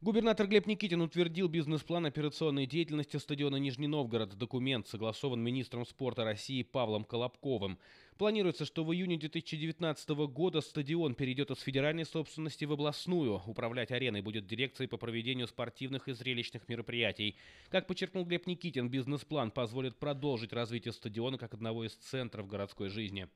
Губернатор Глеб Никитин утвердил бизнес-план операционной деятельности стадиона Нижний Новгород. Документ согласован министром спорта России Павлом Колобковым. Планируется, что в июне 2019 года стадион перейдет из федеральной собственности в областную. Управлять ареной будет дирекцией по проведению спортивных и зрелищных мероприятий. Как подчеркнул Глеб Никитин, бизнес-план позволит продолжить развитие стадиона как одного из центров городской жизни.